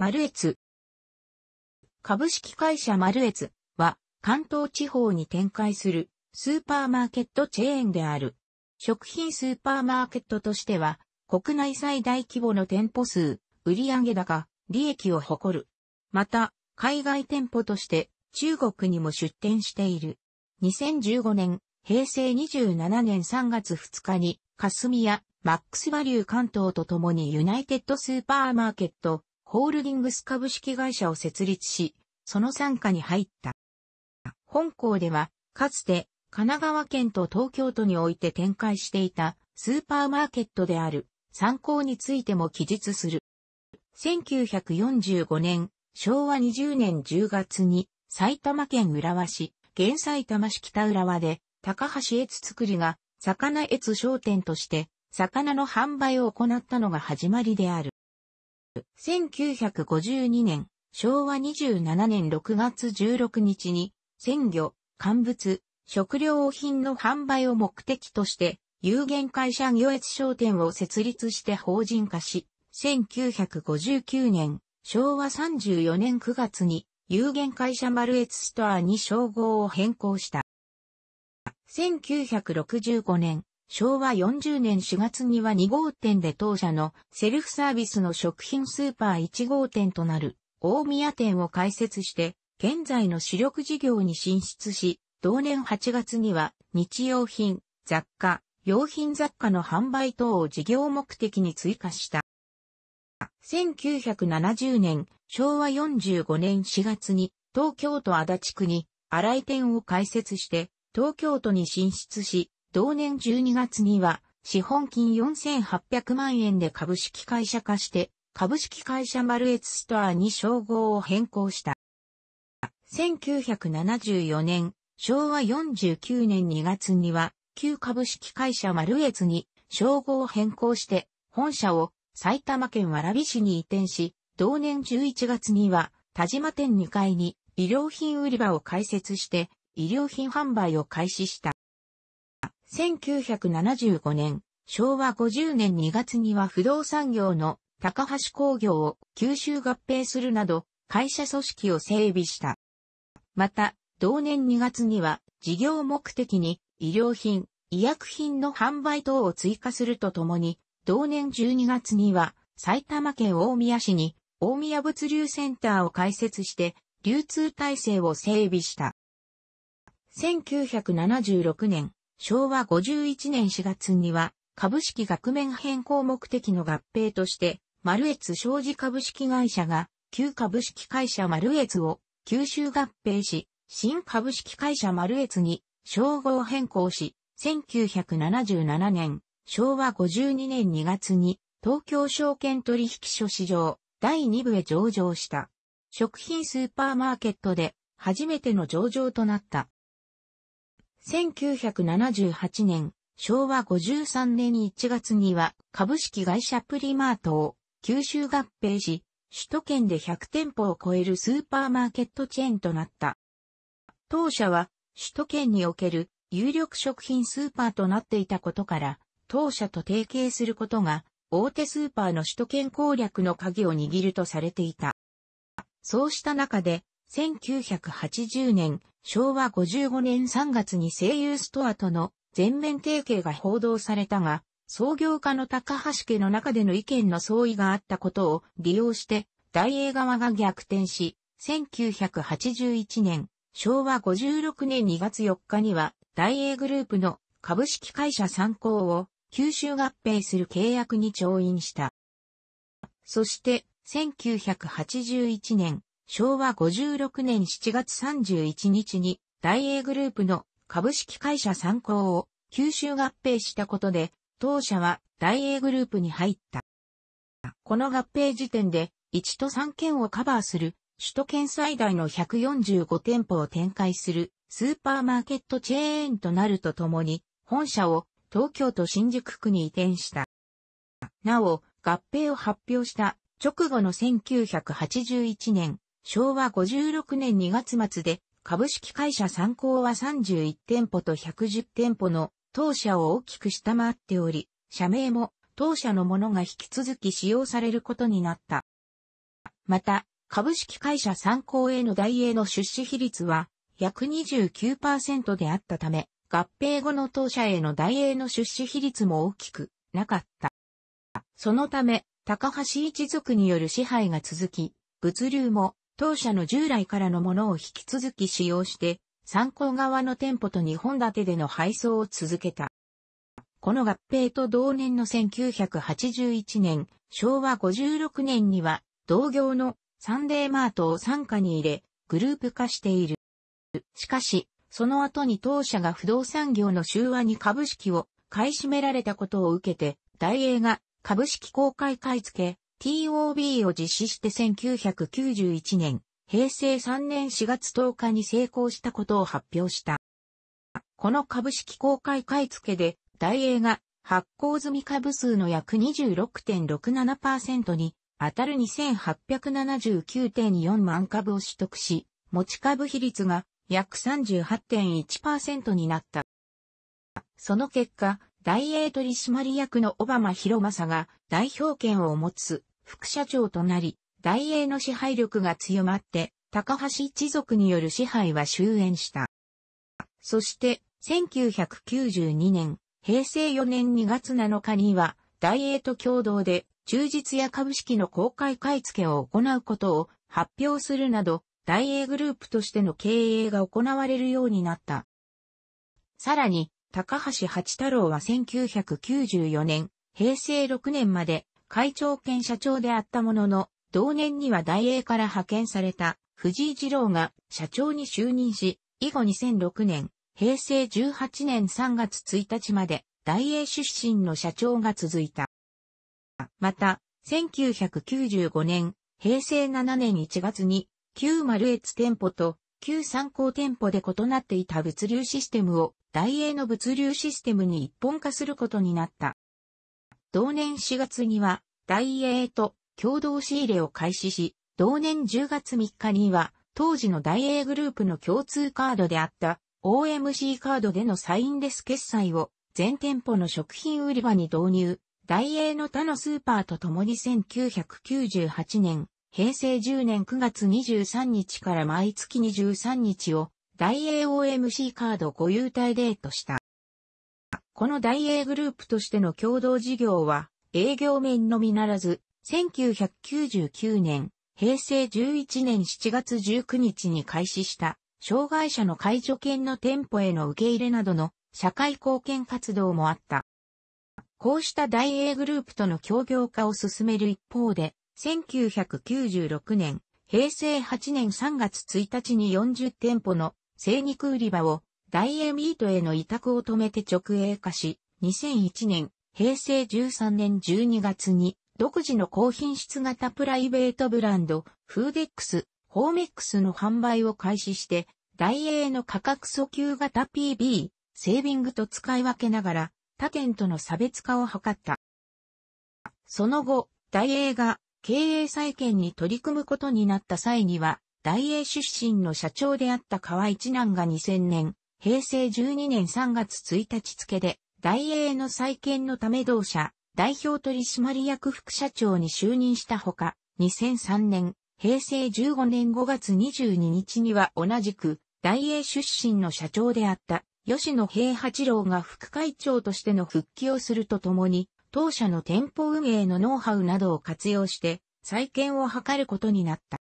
マルエツ。株式会社マルエツは関東地方に展開するスーパーマーケットチェーンである。食品スーパーマーケットとしては国内最大規模の店舗数、売上高、利益を誇る。また、海外店舗として中国にも出店している。2015年、平成27年3月2日に、霞やマックスバリュー関東とともにユナイテッドスーパーマーケット、ホールディングス株式会社を設立し、その傘下に入った。本校では、かつて神奈川県と東京都において展開していたスーパーマーケットである参考についても記述する。1945年、昭和20年10月に埼玉県浦和市、現埼玉市北浦和で高橋越作りが魚越商店として魚の販売を行ったのが始まりである。1952年、昭和27年6月16日に、鮮魚、乾物、食料品の販売を目的として、有限会社魚越商店を設立して法人化し、1959年、昭和34年9月に、有限会社丸越ストアに称号を変更した。1965年、昭和40年4月には2号店で当社のセルフサービスの食品スーパー1号店となる大宮店を開設して、現在の主力事業に進出し、同年8月には日用品、雑貨、用品雑貨の販売等を事業目的に追加した。1970年、昭和45年4月に東京都足立区に新井店を開設して東京都に進出し、同年12月には、資本金4800万円で株式会社化して、株式会社マルエツストアに称号を変更した。1974年、昭和49年2月には、旧株式会社マルエツに称号を変更して、本社を埼玉県蕨市に移転し、同年11月には、田島店2階に医療品売り場を開設して、医療品販売を開始した。1975年、昭和50年2月には不動産業の高橋工業を吸収合併するなど、会社組織を整備した。また、同年2月には、事業目的に、医療品、医薬品の販売等を追加するとともに、同年12月には、埼玉県大宮市に、大宮物流センターを開設して、流通体制を整備した。1976年、昭和51年4月には、株式額面変更目的の合併として、丸越商事株式会社が、旧株式会社丸越を吸収合併し、新株式会社丸越に称号変更し、1977年、昭和52年2月に東京証券取引所市場第2部へ上場した。食品スーパーマーケットで初めての上場となった。1978年、昭和53年1月には株式会社プリマートを九州合併し、首都圏で100店舗を超えるスーパーマーケットチェーンとなった。当社は首都圏における有力食品スーパーとなっていたことから、当社と提携することが大手スーパーの首都圏攻略の鍵を握るとされていた。そうした中で1980年、昭和55年3月に声優ストアとの全面提携が報道されたが、創業家の高橋家の中での意見の相違があったことを利用して、大英側が逆転し、1981年、昭和56年2月4日には、大英グループの株式会社参考を吸収合併する契約に調印した。そして、1981年、昭和56年7月31日に大英グループの株式会社参考を吸収合併したことで、当社は大英グループに入った。この合併時点で1都3県をカバーする首都圏最大の145店舗を展開するスーパーマーケットチェーンとなるとともに本社を東京都新宿区に移転した。なお、合併を発表した直後の1981年昭和56年2月末で、株式会社参考は31店舗と110店舗の当社を大きく下回っており、社名も当社のものが引き続き使用されることになった。また、株式会社参考への大英の出資比率は約29%であったため、合併後の当社への大英の出資比率も大きくなかった。そのため、高橋一族による支配が続き、物流も当社の従来からのものを引き続き使用して、参考側の店舗と日本立てでの配送を続けた。この合併と同年の1981年、昭和56年には、同業のサンデーマートを傘下に入れ、グループ化している。しかし、その後に当社が不動産業の周和に株式を買い占められたことを受けて、大英が株式公開買い付け、TOB を実施して1991年、平成3年4月10日に成功したことを発表した。この株式公開買付で、大英が発行済み株数の約26.67%に当たる2879.4万株を取得し、持ち株比率が約38.1%になった。その結果、大英取締役の小浜博正が代表権を持つ副社長となり、大英の支配力が強まって、高橋一族による支配は終焉した。そして、1992年、平成4年2月7日には、大英と共同で、忠実や株式の公開買付を行うことを発表するなど、大英グループとしての経営が行われるようになった。さらに、高橋八太郎は1994年、平成6年まで会長兼社長であったものの、同年には大英から派遣された藤井二郎が社長に就任し、以後2006年、平成18年3月1日まで大英出身の社長が続いた。また、1995年、平成7年1月に、旧丸越店舗と旧参考店舗で異なっていた物流システムを大英の物流システムに一本化することになった。同年4月には、大英と共同仕入れを開始し、同年10月3日には、当時の大英グループの共通カードであった OMC カードでのサインレス決済を全店舗の食品売り場に導入、大英の他のスーパーと共に1998年、平成10年9月23日から毎月23日を大英 OMC カードご優待デートした。この大英グループとしての共同事業は、営業面のみならず、1999年、平成11年7月19日に開始した、障害者の介助犬の店舗への受け入れなどの社会貢献活動もあった。こうした大英グループとの協業化を進める一方で、1996年、平成8年3月1日に40店舗の生肉売り場をダイエミートへの委託を止めて直営化し、2001年、平成13年12月に、独自の高品質型プライベートブランド、フーデックス、ホーメックスの販売を開始して、ダイエーの価格訴求型 PB、セービングと使い分けながら、他店との差別化を図った。その後、ダイエーが経営再建に取り組むことになった際には、ダイエー出身の社長であった河合一男が2000年、平成12年3月1日付で、大英の再建のため同社、代表取締役副社長に就任したほか、2003年、平成15年5月22日には同じく、大英出身の社長であった、吉野平八郎が副会長としての復帰をするとともに、当社の店舗運営のノウハウなどを活用して、再建を図ることになった。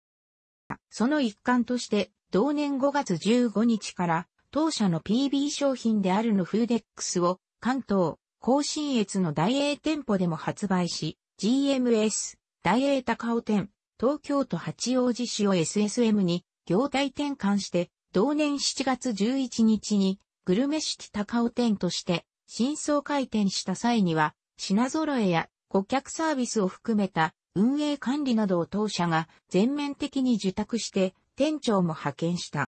その一環として、同年5月15日から、当社の PB 商品であるのフーデックスを関東、甲信越の大英店舗でも発売し、GMS、大英高尾店、東京都八王子市を SSM に業態転換して、同年7月11日にグルメ式高尾店として新装開店した際には、品揃えや顧客サービスを含めた運営管理などを当社が全面的に受託して店長も派遣した。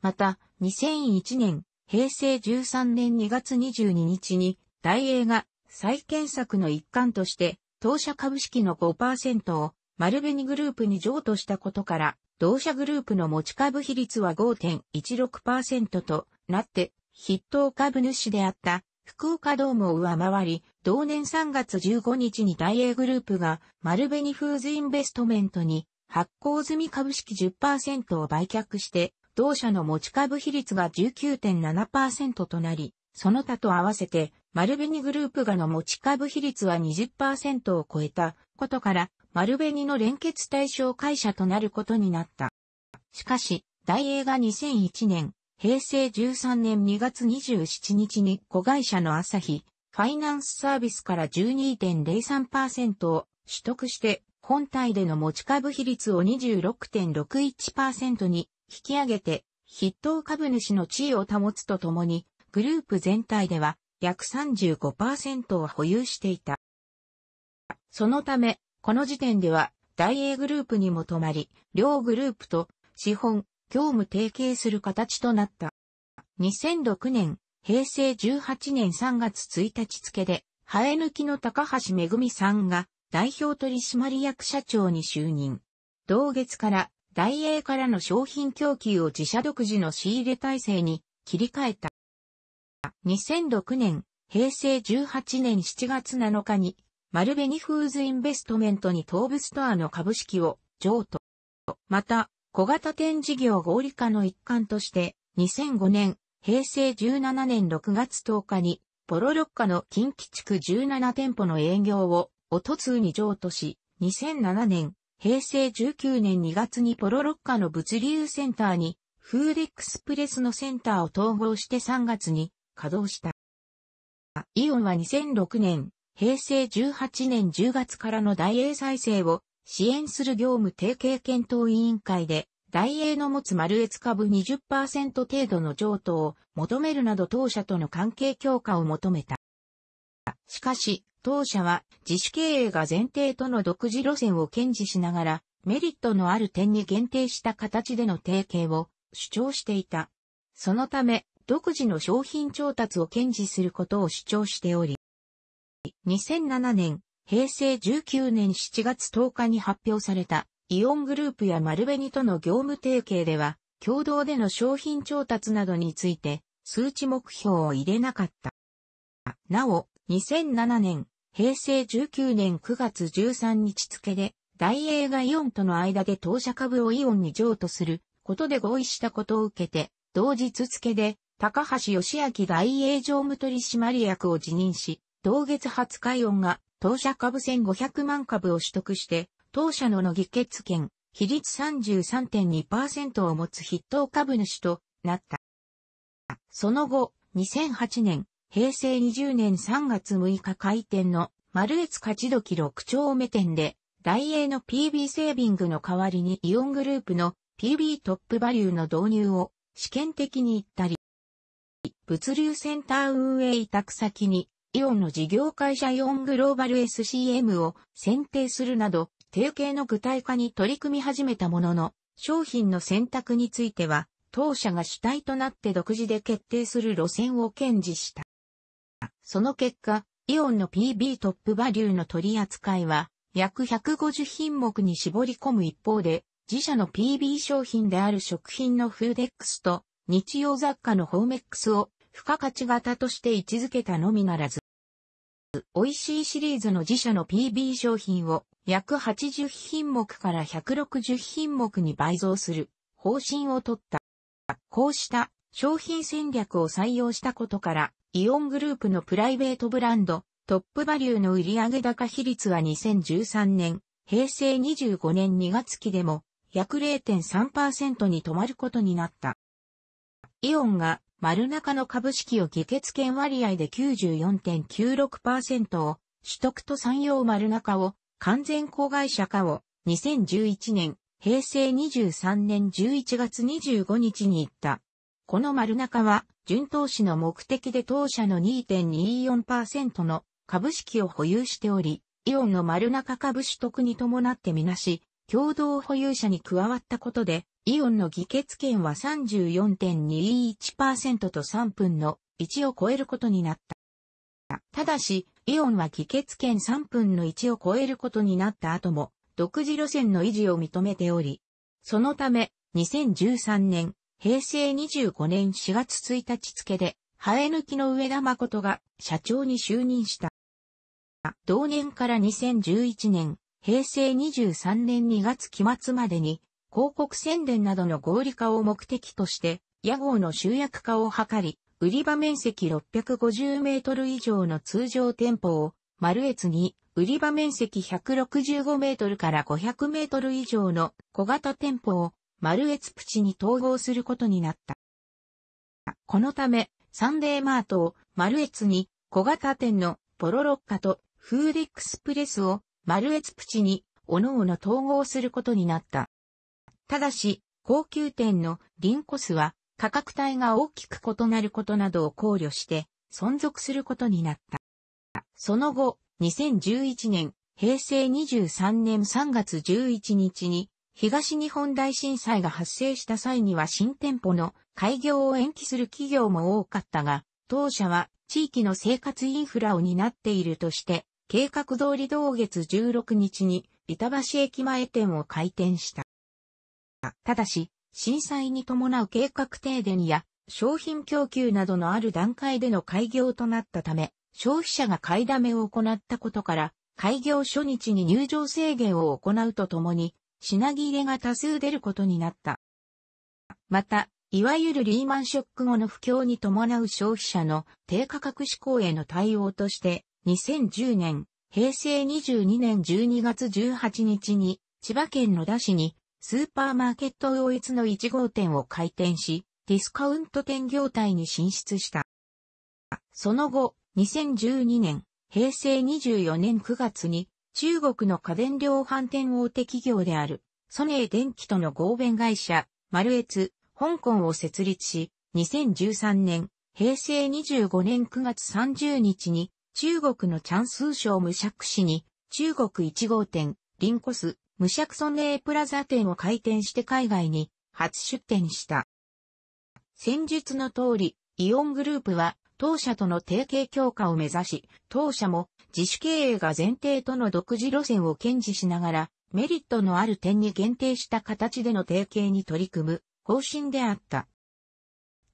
また、2001年、平成13年2月22日に、大映が再建索の一環として、当社株式の5%を丸紅グループに譲渡したことから、同社グループの持ち株比率は5.16%となって、筆頭株主であった福岡ドームを上回り、同年3月15日に大英グループが丸紅フーズインベストメントに発行済み株式10%を売却して、同社の持ち株比率が19.7%となり、その他と合わせて、丸紅グループがの持ち株比率は20%を超えたことから、丸紅の連結対象会社となることになった。しかし、大英が2001年、平成13年2月27日に子会社の朝日、ファイナンスサービスから12.03%を取得して、本体での持ち株比率を26.61%に引き上げて、筆頭株主の地位を保つとともに、グループ全体では約35%を保有していた。そのため、この時点では、大英グループにも止まり、両グループと資本、業務提携する形となった。2006年、平成18年3月1日付で、生え抜きの高橋恵さんが代表取締役社長に就任。同月から大英からの商品供給を自社独自の仕入れ体制に切り替えた。2006年、平成18年7月7日に、丸紅フーズインベストメントに東部ストアの株式を譲渡。また、小型店事業合理化の一環として、2005年、平成17年6月10日に、ポロロッカの近畿地区17店舗の営業を、おとつうに譲渡し、2007年、平成19年2月にポロロッカの物流センターに、フーデックスプレスのセンターを統合して3月に稼働した。イオンは2006年、平成18年10月からの大英再生を支援する業務提携検討委員会で、大英の持つ丸ルエツ株20%程度の譲渡を求めるなど当社との関係強化を求めた。しかし、当社は自主経営が前提との独自路線を堅持しながら、メリットのある点に限定した形での提携を主張していた。そのため、独自の商品調達を堅持することを主張しており、2007年、平成19年7月10日に発表されたイオングループや丸紅との業務提携では、共同での商品調達などについて、数値目標を入れなかった。なお、2007年、平成19年9月13日付で、大映がイオンとの間で当社株をイオンに譲渡することで合意したことを受けて、同日付で、高橋義明大営常務取締役を辞任し、同月20日イオンが当社株1500万株を取得して、当社のの議決権、比率33.2%を持つ筆頭株主となった。その後、2008年、平成20年3月6日開店の丸越勝どき6丁目店で、ダイエーの PB セービングの代わりにイオングループの PB トップバリューの導入を試験的に行ったり、物流センター運営委託先にイオンの事業会社イオングローバル SCM を選定するなど、提携の具体化に取り組み始めたものの、商品の選択については、当社が主体となって独自で決定する路線を堅持した。その結果、イオンの PB トップバリューの取り扱いは、約150品目に絞り込む一方で、自社の PB 商品である食品のフーデックスと日用雑貨のホーメックスを付加価値型として位置づけたのみならず、美味しいシリーズの自社の PB 商品を約80品目から160品目に倍増する方針を取った。こうした商品戦略を採用したことから、イオングループのプライベートブランド、トップバリューの売上高比率は2013年、平成25年2月期でも約0.3%に止まることになった。イオンが丸中の株式を議決権割合で94.96%を取得と産業丸中を完全子会社化を2011年、平成23年11月25日に行った。この丸中は、準投資の目的で当社の2.24%の株式を保有しており、イオンの丸中株取得に伴ってみなし、共同保有者に加わったことで、イオンの議決権は34.21%と3分の1を超えることになった。ただし、イオンは議決権3分の1を超えることになった後も、独自路線の維持を認めており、そのため、2013年、平成25年4月1日付で、生え抜きの上田誠が社長に就任した。同年から2011年、平成23年2月期末までに、広告宣伝などの合理化を目的として、屋号の集約化を図り、売り場面積650メートル以上の通常店舗を、丸越に、売り場面積165メートルから500メートル以上の小型店舗を、マルエツプチに統合することになった。このため、サンデーマートをマルエツに小型店のポロロッカとフーデックスプレスをマルエツプチに各々統合することになった。ただし、高級店のリンコスは価格帯が大きく異なることなどを考慮して存続することになった。その後、2011年、平成23年3月11日に東日本大震災が発生した際には新店舗の開業を延期する企業も多かったが、当社は地域の生活インフラを担っているとして、計画通り同月16日に板橋駅前店を開店した。ただし、震災に伴う計画停電や商品供給などのある段階での開業となったため、消費者が買いだめを行ったことから、開業初日に入場制限を行うとともに、品切れが多数出ることになった。また、いわゆるリーマンショック後の不況に伴う消費者の低価格志向への対応として、2010年、平成22年12月18日に、千葉県野田市に、スーパーマーケット同一の1号店を開店し、ディスカウント店業態に進出した。その後、2012年、平成24年9月に、中国の家電量販店大手企業である、ソネー電機との合弁会社、マルエツ、香港を設立し、2013年、平成25年9月30日に、中国のチャンスー省無釈市に、中国1号店、リンコス、無釈ソネープラザ店を開店して海外に初出店した。戦術の通り、イオングループは当社との提携強化を目指し、当社も自主経営が前提との独自路線を堅持しながら、メリットのある点に限定した形での提携に取り組む方針であった。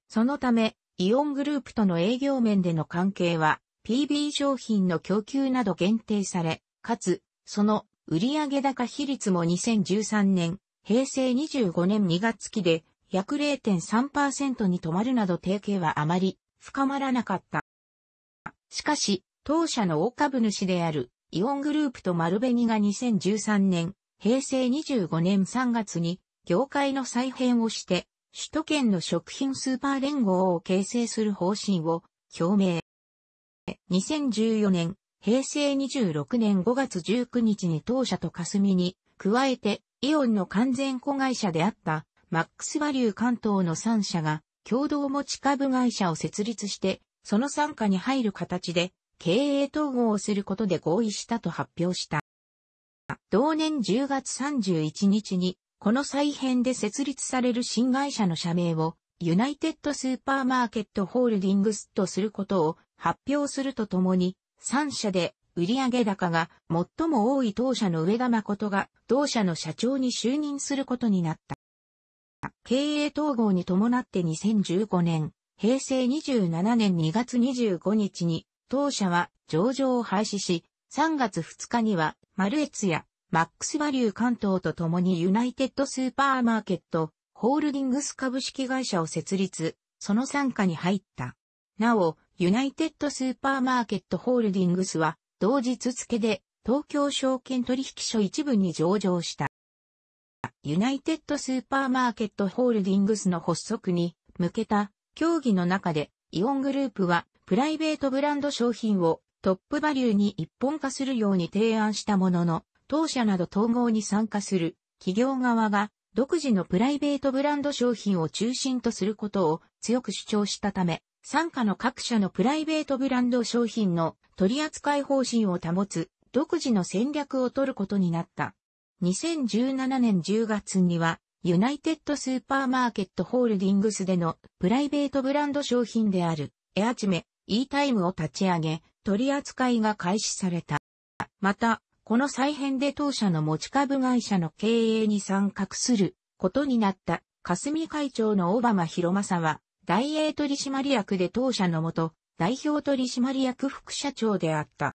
そのため、イオングループとの営業面での関係は、PB 商品の供給など限定され、かつ、その売上高比率も2013年、平成25年2月期で約0.3%に止まるなど提携はあまり深まらなかった。しかし、当社の大株主であるイオングループと丸紅が2013年、平成25年3月に業界の再編をして、首都圏の食品スーパー連合を形成する方針を表明。2014年、平成26年5月19日に当社と霞に、加えて、イオンの完全子会社であった、マックスバリュー関東の3社が、共同持ち株会社を設立して、その参加に入る形で、経営統合をすることで合意したと発表した。同年10月31日に、この再編で設立される新会社の社名を、ユナイテッドスーパーマーケットホールディングスとすることを発表するとともに、3社で売上高が最も多い当社の上田誠が同社の社長に就任することになった。経営統合に伴って2015年、平成27年2月25日に、当社は上場を廃止し、3月2日には、マルエツやマックスバリュー関東と共にユナイテッドスーパーマーケット、ホールディングス株式会社を設立、その参加に入った。なお、ユナイテッドスーパーマーケットホールディングスは、同日付で東京証券取引所一部に上場した。ユナイテッドスーパーマーケットホールディングスの発足に向けた協議の中でイオングループはプライベートブランド商品をトップバリューに一本化するように提案したものの当社など統合に参加する企業側が独自のプライベートブランド商品を中心とすることを強く主張したため参加の各社のプライベートブランド商品の取扱い方針を保つ独自の戦略を取ることになった。2017年10月には、ユナイテッドスーパーマーケットホールディングスでのプライベートブランド商品であるエアチメ、e タイムを立ち上げ、取り扱いが開始された。また、この再編で当社の持ち株会社の経営に参画することになった霞会長の小浜博政は、大英取締役で当社のもと、代表取締役副社長であった。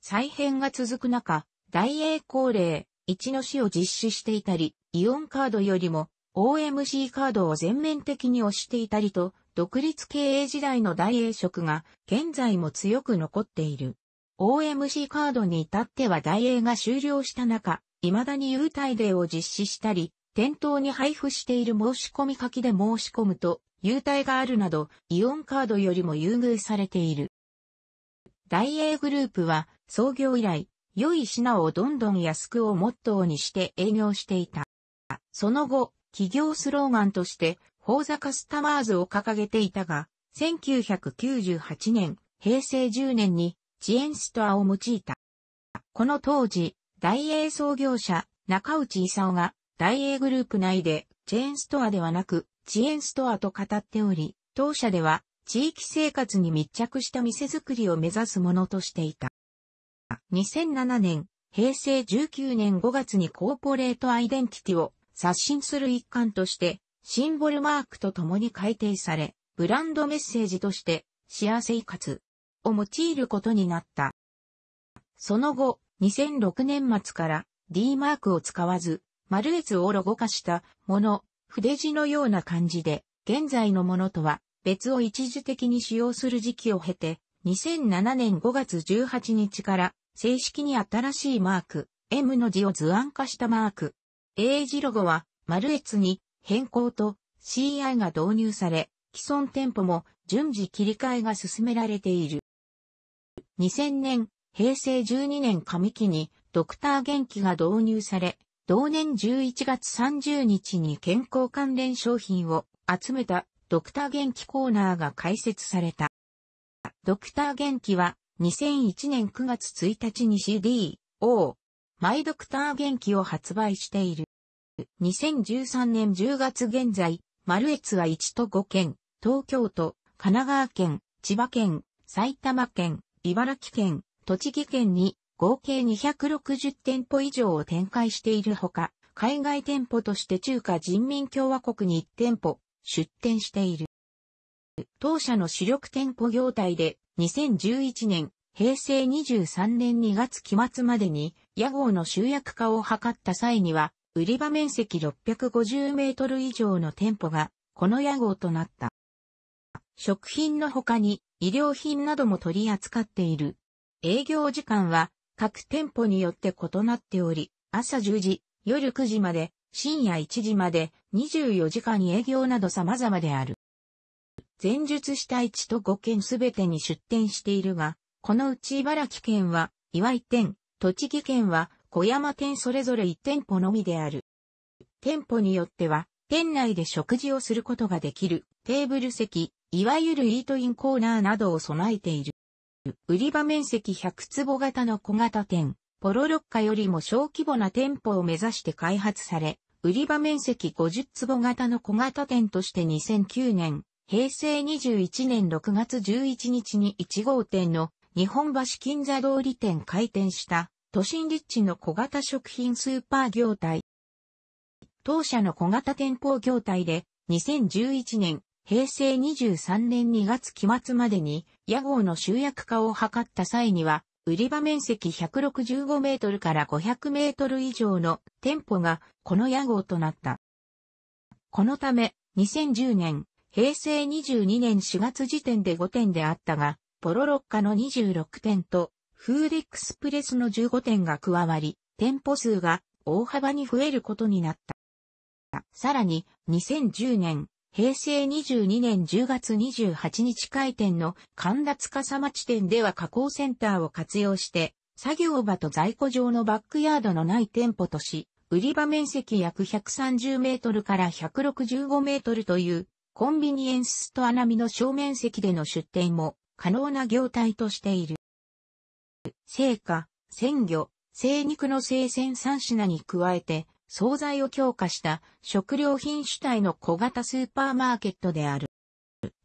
再編が続く中、大英恒例、一の死を実施していたり、イオンカードよりも OMC カードを全面的に推していたりと、独立経営時代の大英色が現在も強く残っている。OMC カードに至っては大英が終了した中、未だに優待デーを実施したり、店頭に配布している申し込み書きで申し込むと、優待があるなど、イオンカードよりも優遇されている。大英グループは、創業以来、良い品をどんどん安くをモットーにして営業していた。その後、企業スローガンとして、フォーザカスタマーズを掲げていたが、1998年、平成10年にチーンストアを用いた。この当時、大英創業者、中内勲が、大英グループ内で、チェーンストアではなく、チーンストアと語っており、当社では、地域生活に密着した店づくりを目指すものとしていた。2007年、平成19年5月にコーポレートアイデンティティを刷新する一環として、シンボルマークと共に改定され、ブランドメッセージとして、幸せ活を用いることになった。その後、2006年末から D マークを使わず、丸越をロゴ化したもの、筆字のような感じで、現在のものとは別を一時的に使用する時期を経て、2007年5月18日から正式に新しいマーク、M の字を図案化したマーク。英字ロゴは、丸ルに変更と CI が導入され、既存店舗も順次切り替えが進められている。2000年、平成12年上期にドクター元気が導入され、同年11月30日に健康関連商品を集めたドクター元気コーナーが開設された。ドクター元気は2001年9月1日に CD、O、マイドクター元気を発売している。2013年10月現在、マルエツは1都5県、東京都、神奈川県、千葉県、埼玉県、茨城県、栃木県に合計260店舗以上を展開しているほか、海外店舗として中華人民共和国に1店舗出店している。当社の主力店舗業態で2011年、平成23年2月期末までに屋号の集約化を図った際には、売り場面積650メートル以上の店舗が、この屋号となった。食品の他に、医療品なども取り扱っている。営業時間は、各店舗によって異なっており、朝10時、夜9時まで、深夜1時まで、24時間営業など様々である。前述した一都五県すべてに出店しているが、このうち茨城県は岩井店、栃木県は小山店それぞれ1店舗のみである。店舗によっては、店内で食事をすることができるテーブル席、いわゆるイートインコーナーなどを備えている。売り場面積100坪型の小型店、ポロロッカよりも小規模な店舗を目指して開発され、売り場面積50坪型の小型店として2009年、平成21年6月11日に1号店の日本橋金座通り店開店した都心立地の小型食品スーパー業態。当社の小型店舗業態で2011年平成23年2月期末までに屋号の集約化を図った際には売り場面積165メートルから500メートル以上の店舗がこの屋号となった。このため2010年平成22年4月時点で5点であったが、ポロロッカの26点と、フーデックスプレスの15点が加わり、店舗数が大幅に増えることになった。さらに、2010年、平成22年10月28日開店の神田塚様地店では加工センターを活用して、作業場と在庫場のバックヤードのない店舗とし、売り場面積約130メートルから165メートルというコンビニエンスストア並みの正面席での出店も可能な業態としている。生花、鮮魚、生肉の生鮮3品に加えて、惣菜を強化した食料品主体の小型スーパーマーケットである。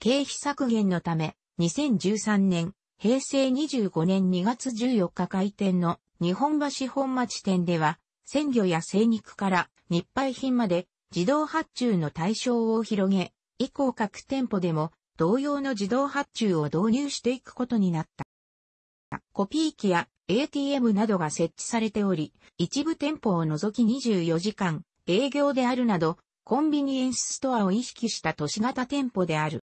経費削減のため、2013年、平成25年2月14日開店の日本橋本町店では、鮮魚や生肉から日配品まで自動発注の対象を広げ、以降各店舗でも同様の自動発注を導入していくことになった。コピー機や ATM などが設置されており、一部店舗を除き24時間営業であるなど、コンビニエンスストアを意識した都市型店舗である。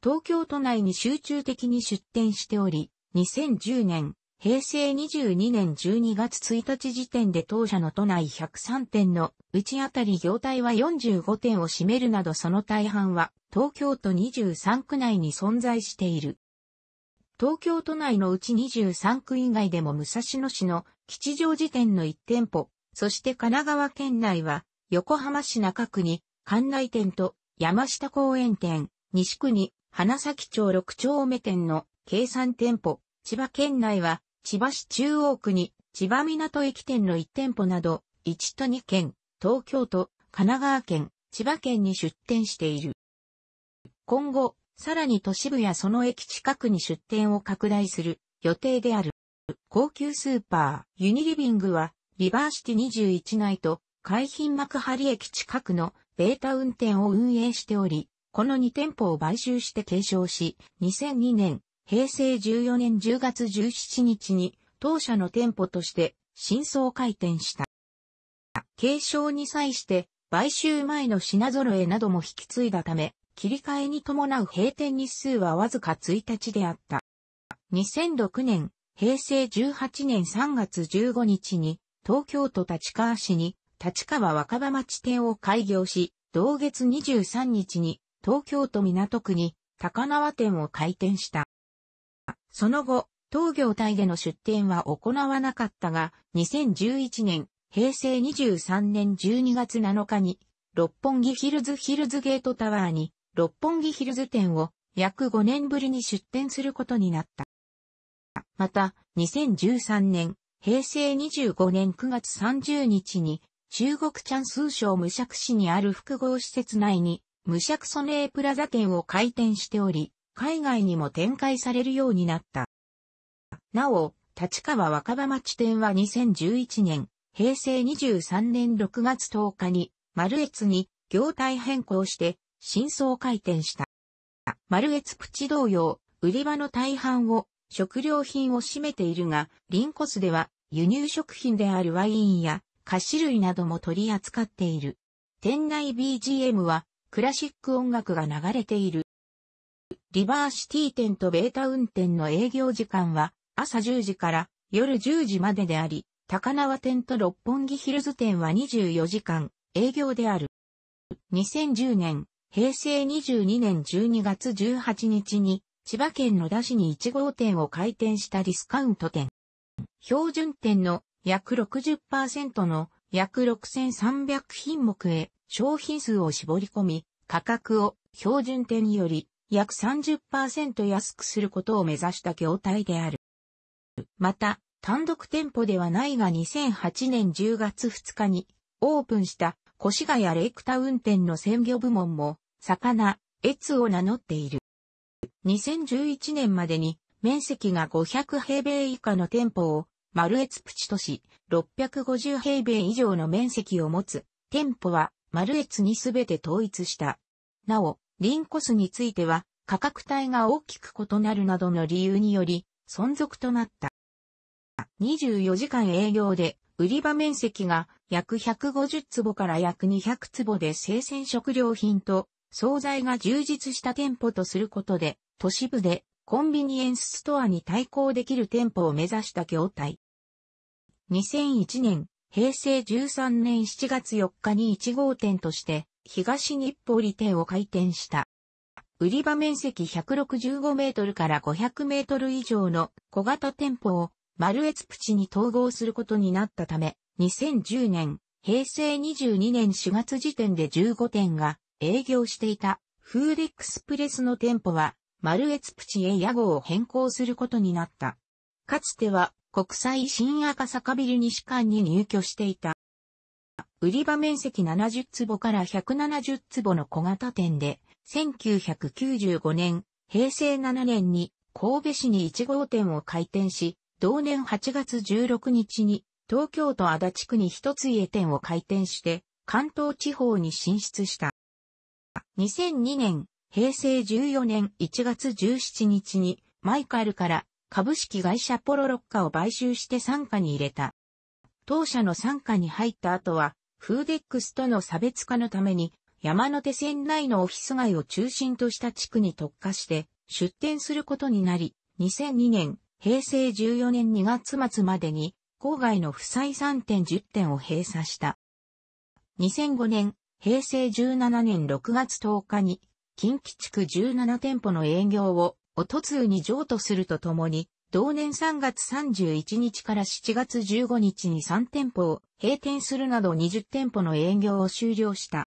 東京都内に集中的に出店しており、2010年、平成22年12月1日時点で当社の都内103店のうちあたり業態は45店を占めるなどその大半は東京都23区内に存在している。東京都内のうち23区以外でも武蔵野市の吉祥寺店の1店舗、そして神奈川県内は横浜市中区に館内店と山下公園店、西区に花咲町6丁目店の計算店舗、千葉県内は千葉市中央区に、千葉港駅店の1店舗など、1都2県、東京都、神奈川県、千葉県に出店している。今後、さらに都市部やその駅近くに出店を拡大する予定である。高級スーパー、ユニリビングは、リバーシティ21内と、海浜幕張駅近くのベータ運転を運営しており、この2店舗を買収して継承し、2002年、平成14年10月17日に当社の店舗として新装開店した。継承に際して買収前の品揃えなども引き継いだため、切り替えに伴う閉店日数はわずか1日であった。2006年、平成18年3月15日に、東京都立川市に、立川若葉町店を開業し、同月23日に、東京都港区に、高輪店を開店した。その後、東業体での出展は行わなかったが、2011年、平成23年12月7日に、六本木ヒルズヒルズゲートタワーに、六本木ヒルズ店を約5年ぶりに出店することになった。また、2013年、平成25年9月30日に、中国チャンス省無釈市にある複合施設内に、無釈ソネープラザ店を開店しており、海外にも展開されるようになった。なお、立川若葉町店は2011年、平成23年6月10日に、丸越に業態変更して、新装開店した。丸越プチ同様、売り場の大半を食料品を占めているが、リンコスでは輸入食品であるワインや菓子類なども取り扱っている。店内 BGM はクラシック音楽が流れている。リバーシティ店とベータ運転の営業時間は朝10時から夜10時までであり、高輪店と六本木ヒルズ店は24時間営業である。2010年、平成22年12月18日に千葉県野田市に1号店を開店したディスカウント店。標準店の約60%の約6300品目へ商品数を絞り込み、価格を標準店より約30%安くすることを目指した業態である。また、単独店舗ではないが2008年10月2日にオープンした越谷レイクタウン店の鮮魚部門も魚、越を名乗っている。2011年までに面積が500平米以下の店舗を丸越プチとし、650平米以上の面積を持つ店舗は丸越にすべて統一した。なお、リンコスについては、価格帯が大きく異なるなどの理由により、存続となった。24時間営業で、売り場面積が約150坪から約200坪で生鮮食料品と、惣菜が充実した店舗とすることで、都市部でコンビニエンスストアに対抗できる店舗を目指した業態。2001年、平成13年7月4日に1号店として、東日暮里店を開店した。売り場面積165メートルから500メートル以上の小型店舗を丸越プチに統合することになったため、2010年、平成22年4月時点で15店が営業していたフーデックスプレスの店舗は丸越プチへ屋号を変更することになった。かつては国際新赤坂ビル西館に入居していた。売り場面積70坪から170坪の小型店で、1995年、平成7年に神戸市に1号店を開店し、同年8月16日に東京都足立区に一つ家店を開店して、関東地方に進出した。2002年、平成14年1月17日にマイカルから株式会社ポロロッカを買収して参加に入れた。当社の参加に入った後は、フーデックスとの差別化のために、山手線内のオフィス街を中心とした地区に特化して出店することになり、2002年、平成14年2月末までに、郊外の負債3点10点を閉鎖した。2005年、平成17年6月10日に、近畿地区17店舗の営業を、おとつうに譲渡するとともに、同年3月31日から7月15日に3店舗を閉店するなど20店舗の営業を終了した。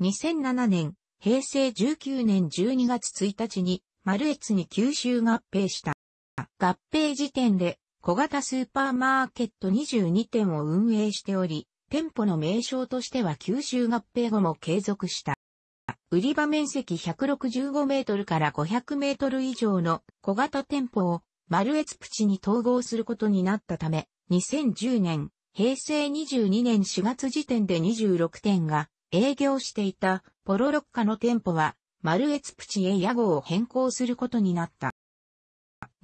2007年、平成19年12月1日に、マルエツに九州合併した。合併時点で、小型スーパーマーケット22店を運営しており、店舗の名称としては九州合併後も継続した。売り場面積165メートルから500メートル以上の小型店舗をマルエツプチに統合することになったため、2010年、平成22年4月時点で26店が営業していたポロロッカの店舗は、マルエツプチへ屋号を変更することになった。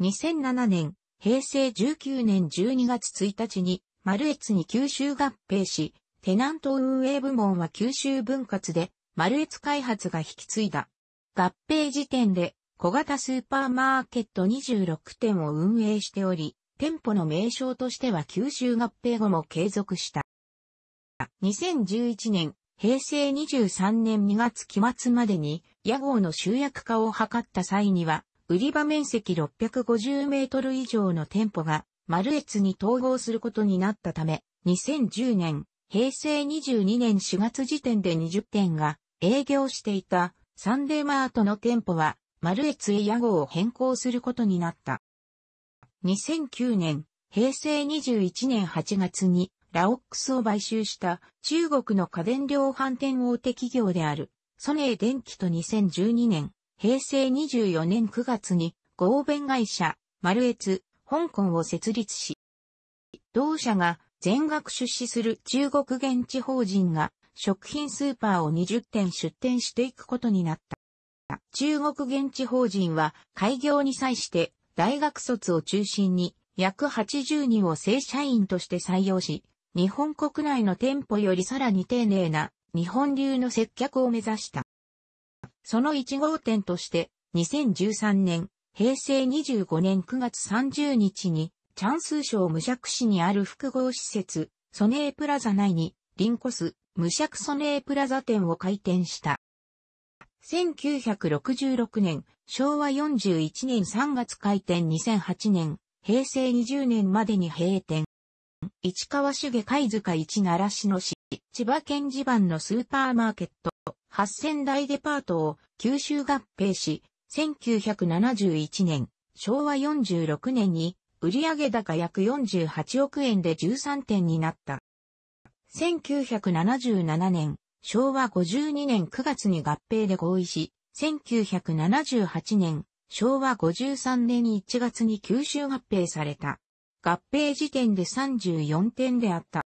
2007年、平成19年12月1日に、マルエツに九州合併し、テナント運営部門は九州分割で、マルエツ開発が引き継いだ。合併時点で、小型スーパーマーケット26店を運営しており、店舗の名称としては九州合併後も継続した。2011年、平成23年2月期末までに、屋号の集約化を図った際には、売り場面積650メートル以上の店舗が、丸越に統合することになったため、2010年、平成22年4月時点で20店が営業していたサンデーマートの店舗はマルエツへ屋号を変更することになった。2009年、平成21年8月にラオックスを買収した中国の家電量販店大手企業であるソネー電機と2012年、平成24年9月に合弁会社マルエツ香港を設立し、同社が全額出資する中国現地法人が食品スーパーを20店出店していくことになった。中国現地法人は開業に際して大学卒を中心に約80人を正社員として採用し、日本国内の店舗よりさらに丁寧な日本流の接客を目指した。その1号店として2013年、平成25年9月30日に、チャンス省無尺市にある複合施設、ソネープラザ内に、リンコス、無尺ソネープラザ店を開店した。1966年、昭和41年3月開店2008年、平成20年までに閉店。市川茂貝塚市奈良市の市、千葉県地盤のスーパーマーケット、8000台デパートを九州合併し、1971年、昭和46年に売上高約48億円で13店になった。1977年、昭和52年9月に合併で合意し、1978年、昭和53年1月に九州合併された。合併時点で34点であった。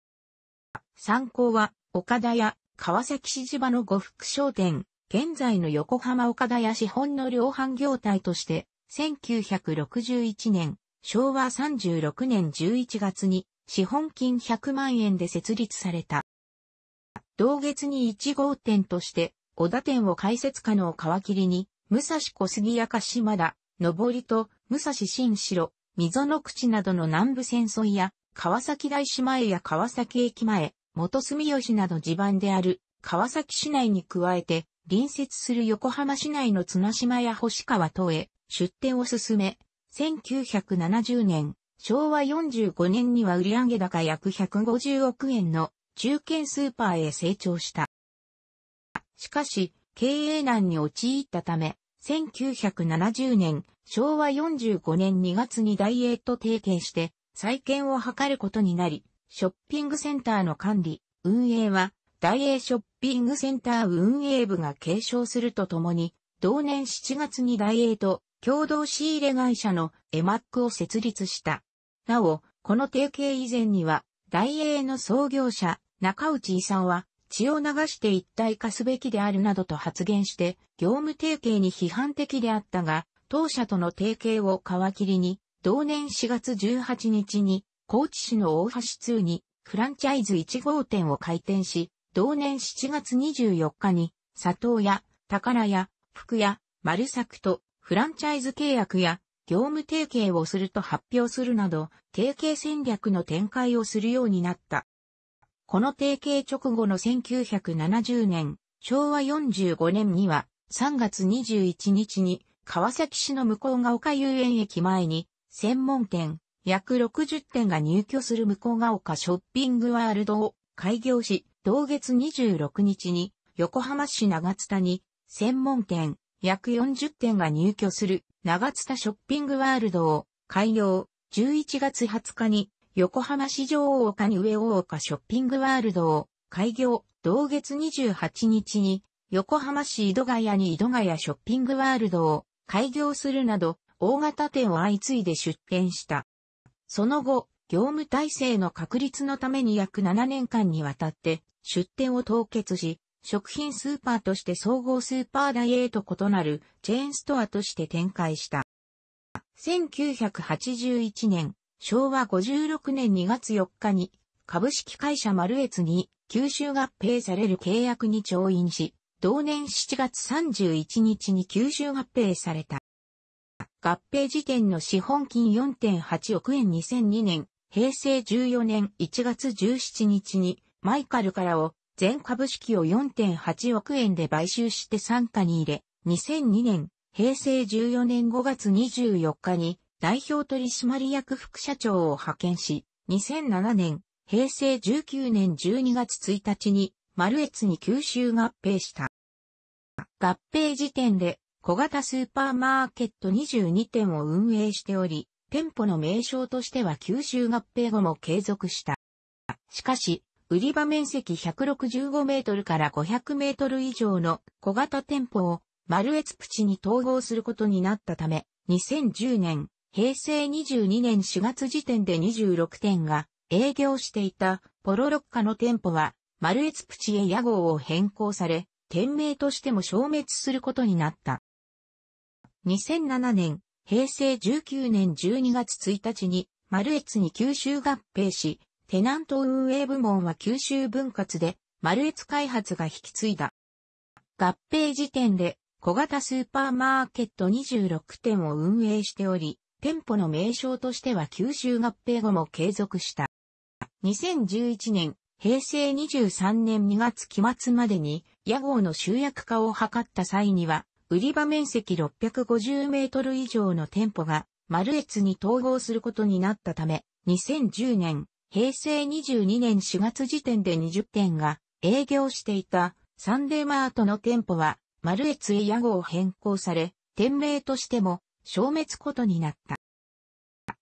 参考は、岡田屋、川崎市場の呉服商店、現在の横浜岡田屋資本の量販業態として、1961年、昭和36年11月に、資本金100万円で設立された。同月に1号店として、小田店を開設可能皮切りに、武蔵小杉屋か島田、上りと、武蔵新城、溝の口などの南部戦争や、川崎大島へや川崎駅前、元住吉など地盤である、川崎市内に加えて、隣接する横浜市内の綱島や星川等へ出店を進め、1970年、昭和45年には売上高約150億円の中堅スーパーへ成長した。しかし、経営難に陥ったため、1970年、昭和45年2月にダイエート提携して、再建を図ることになり、ショッピングセンターの管理、運営は、ダイエーショッピングセンター運営部が継承するとともに、同年7月にダイエート、共同仕入れ会社のエマックを設立した。なお、この提携以前には、大英の創業者、中内さんは、血を流して一体化すべきであるなどと発言して、業務提携に批判的であったが、当社との提携を皮切りに、同年4月18日に、高知市の大橋通に、フランチャイズ1号店を開店し、同年7月24日に、佐藤屋、宝屋、福屋、丸作と、フランチャイズ契約や、業務提携をすると発表するなど、提携戦略の展開をするようになった。この提携直後の1970年、昭和45年には3月21日に川崎市の向こうが丘遊園駅前に専門店約60店が入居する向こうが丘ショッピングワールドを開業し、同月26日に横浜市長津田に専門店約40店が入居する長津田ショッピングワールドを開業11月20日に横浜市場大岡に上大岡ショッピングワールドを開業、同月28日に、横浜市井戸ヶ谷に井戸ヶ谷ショッピングワールドを開業するなど、大型店を相次いで出店した。その後、業務体制の確立のために約7年間にわたって出店を凍結し、食品スーパーとして総合スーパーダイエーと異なるチェーンストアとして展開した。1981年、昭和56年2月4日に、株式会社丸越に吸収合併される契約に調印し、同年7月31日に吸収合併された。合併時点の資本金4.8億円2002年、平成14年1月17日に、マイカルからを全株式を4.8億円で買収して参加に入れ、2002年、平成14年5月24日に、代表取締役副社長を派遣し、2007年、平成19年12月1日に、丸越に吸収合併した。合併時点で、小型スーパーマーケット22店を運営しており、店舗の名称としては九州合併後も継続した。しかし、売り場面積165メートルから500メートル以上の小型店舗を丸越プチに統合することになったため、2010年、平成22年4月時点で26店が営業していたポロロッカの店舗はマルエツプチへ屋号を変更され、店名としても消滅することになった。2007年、平成19年12月1日にマルエツに吸収合併し、テナント運営部門は吸収分割で、マルエツ開発が引き継いだ。合併時点で小型スーパーマーケット26店を運営しており、店舗の名称としては九州合併後も継続した。2011年、平成23年2月期末までに、屋号の集約化を図った際には、売り場面積650メートル以上の店舗が、丸越に統合することになったため、2010年、平成22年4月時点で20店が営業していたサンデーマートの店舗は、丸越へ屋号を変更され、店名としても消滅ことになった。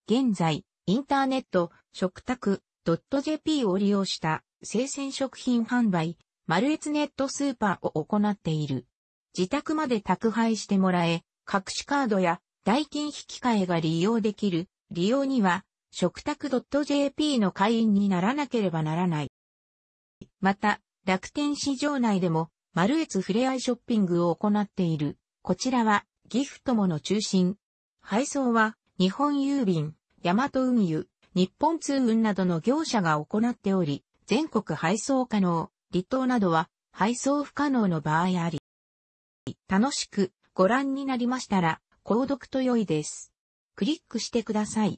現在、インターネット、食卓、.jp を利用した生鮮食品販売、マルエツネットスーパーを行っている。自宅まで宅配してもらえ、隠しカードや代金引換えが利用できる。利用には、食卓 .jp の会員にならなければならない。また、楽天市場内でも、マルエツふれあいショッピングを行っている。こちらは、ギフトもの中心。配送は、日本郵便、ヤマト運輸、日本通運などの業者が行っており、全国配送可能、離島などは配送不可能の場合あり。楽しくご覧になりましたら、購読と良いです。クリックしてください。